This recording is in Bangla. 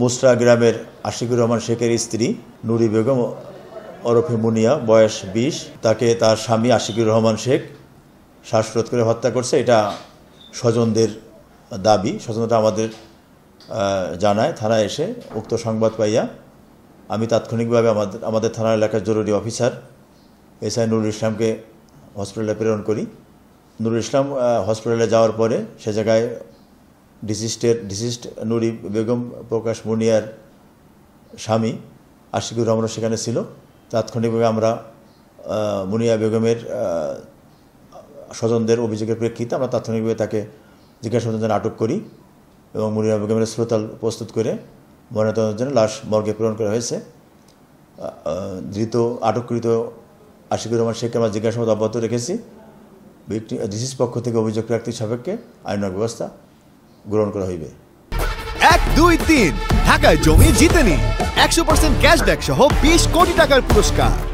মুসরা গ্রামের আশিকুর রহমান শেখের স্ত্রী নুরি বেগম ওরফে মুনিয়া বয়স বিশ তাকে তার স্বামী আশিকুর রহমান শেখ শ্বাসরোধ করে হত্যা করছে এটা স্বজনদের দাবি স্বজনরা আমাদের জানায় থানায় এসে উক্ত সংবাদ পাইয়া আমি তাৎক্ষণিকভাবে আমাদের আমাদের থানা এলাকার জরুরি অফিসার এস আই নুরুল ইসলামকে হসপিটালে প্রেরণ করি নুরুল ইসলাম হসপিটালে যাওয়ার পরে সে জায়গায় ডিসিস্টের ডিসিস্ট নুরি বেগম প্রকাশ মুনিয়ার স্বামী আশিকুর রহমান সেখানে ছিল তাৎক্ষণিকভাবে আমরা মুনিয়া বেগমের স্বজনদের অভিযোগের প্রেক্ষিতে আমরা তাৎক্ষণিকভাবে তাকে জিজ্ঞাসাবাদের জন্য আটক করি এবং মুনিয়া বেগমের শ্রোতাল প্রস্তুত করে ময়নাতদন্তের জন্য লাশ মর্গে প্রেরণ করা হয়েছে ধৃত আটককৃত আশিকুর রহমান শেখকে আমরা জিজ্ঞাসাবাদ অব্যাহত রেখেছি ডিসিস পক্ষ থেকে অভিযোগ প্রাপ্তির সাপেক্ষে আইনক ব্যবস্থা গ্রহণ করা হইবে এক দুই তিন ঢাকায় জমি জিতে নি একশো পার্সেন্ট ক্যাশব্যাক সহ বিশ কোটি টাকার পুরস্কার